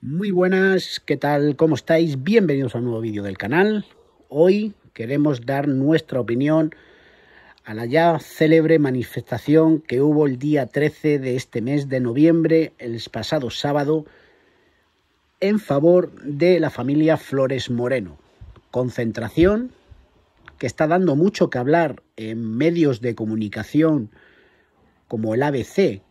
Muy buenas, ¿qué tal? ¿Cómo estáis? Bienvenidos a un nuevo vídeo del canal. Hoy queremos dar nuestra opinión a la ya célebre manifestación que hubo el día 13 de este mes de noviembre, el pasado sábado, en favor de la familia Flores Moreno concentración que está dando mucho que hablar en medios de comunicación como el ABC,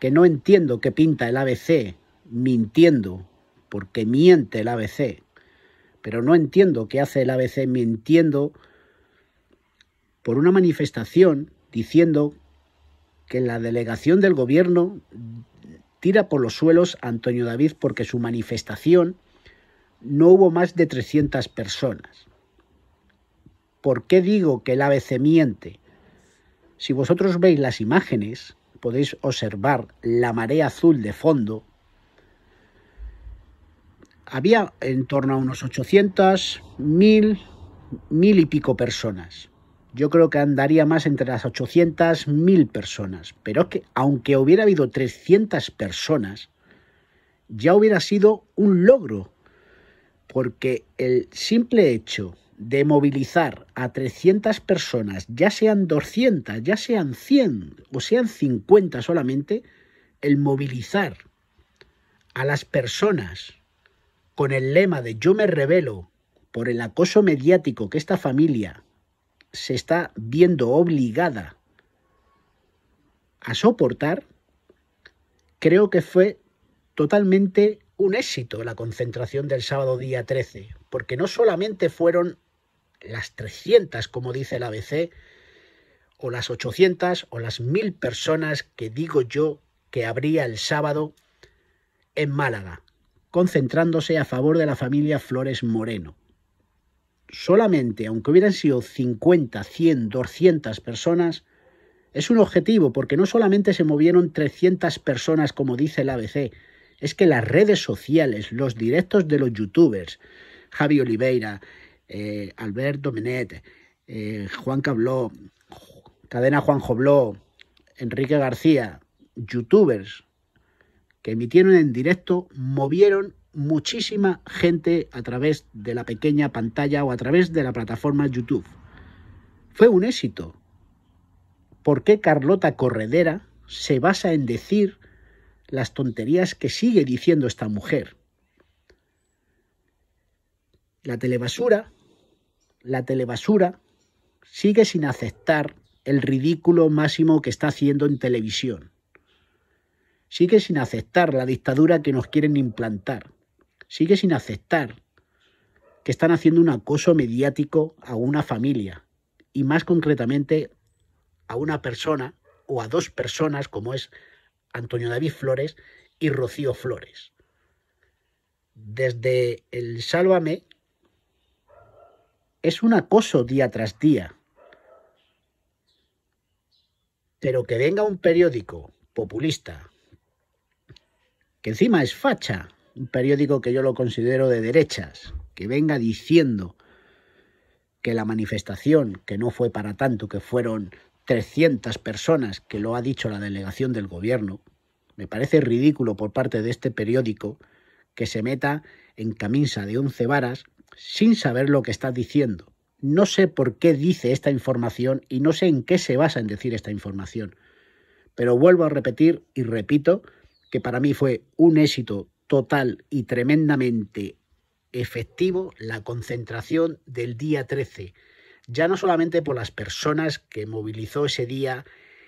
que no entiendo qué pinta el ABC mintiendo, porque miente el ABC, pero no entiendo qué hace el ABC mintiendo por una manifestación diciendo que la delegación del gobierno tira por los suelos a Antonio David porque su manifestación no hubo más de 300 personas. ¿Por qué digo que el ABC miente? Si vosotros veis las imágenes, podéis observar la marea azul de fondo. Había en torno a unos 800, 1000, 1000 y pico personas. Yo creo que andaría más entre las 800, 1000 personas. Pero es que, aunque hubiera habido 300 personas, ya hubiera sido un logro porque el simple hecho de movilizar a 300 personas, ya sean 200, ya sean 100 o sean 50 solamente, el movilizar a las personas con el lema de yo me revelo por el acoso mediático que esta familia se está viendo obligada a soportar, creo que fue totalmente un éxito la concentración del sábado día 13, porque no solamente fueron las 300, como dice el ABC, o las 800 o las 1000 personas que digo yo que habría el sábado en Málaga, concentrándose a favor de la familia Flores Moreno. Solamente, aunque hubieran sido 50, 100, 200 personas, es un objetivo porque no solamente se movieron 300 personas como dice el ABC, es que las redes sociales, los directos de los youtubers, Javi Oliveira, Alberto eh, Albert eh, Juan Cabló, Cadena Juan Jobló, Enrique García, youtubers que emitieron en directo, movieron muchísima gente a través de la pequeña pantalla o a través de la plataforma YouTube. Fue un éxito. ¿Por qué Carlota Corredera se basa en decir las tonterías que sigue diciendo esta mujer. La telebasura, la telebasura sigue sin aceptar el ridículo máximo que está haciendo en televisión. Sigue sin aceptar la dictadura que nos quieren implantar. Sigue sin aceptar que están haciendo un acoso mediático a una familia y más concretamente a una persona o a dos personas como es Antonio David Flores y Rocío Flores. Desde el Sálvame es un acoso día tras día. Pero que venga un periódico populista, que encima es facha, un periódico que yo lo considero de derechas, que venga diciendo que la manifestación, que no fue para tanto, que fueron 300 personas, que lo ha dicho la delegación del gobierno, me parece ridículo por parte de este periódico que se meta en camisa de once varas sin saber lo que está diciendo. No sé por qué dice esta información y no sé en qué se basa en decir esta información. Pero vuelvo a repetir y repito que para mí fue un éxito total y tremendamente efectivo la concentración del día 13 ya no solamente por las personas que movilizó ese día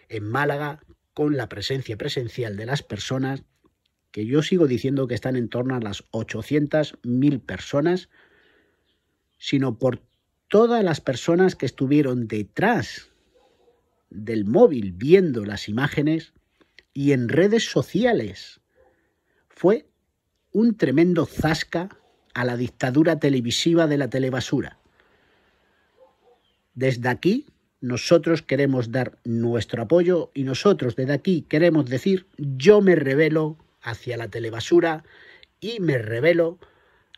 en Málaga con la presencia presencial de las personas, que yo sigo diciendo que están en torno a las 800.000 personas, sino por todas las personas que estuvieron detrás del móvil viendo las imágenes y en redes sociales. Fue un tremendo zasca a la dictadura televisiva de la telebasura. Desde aquí, nosotros queremos dar nuestro apoyo y nosotros desde aquí queremos decir, yo me revelo hacia la telebasura y me revelo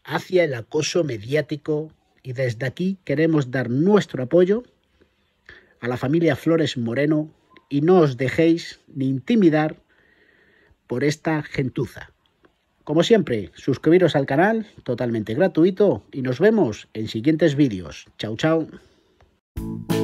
hacia el acoso mediático y desde aquí queremos dar nuestro apoyo a la familia Flores Moreno y no os dejéis ni intimidar por esta gentuza. Como siempre, suscribiros al canal totalmente gratuito y nos vemos en siguientes vídeos. Chao, chao. Thank you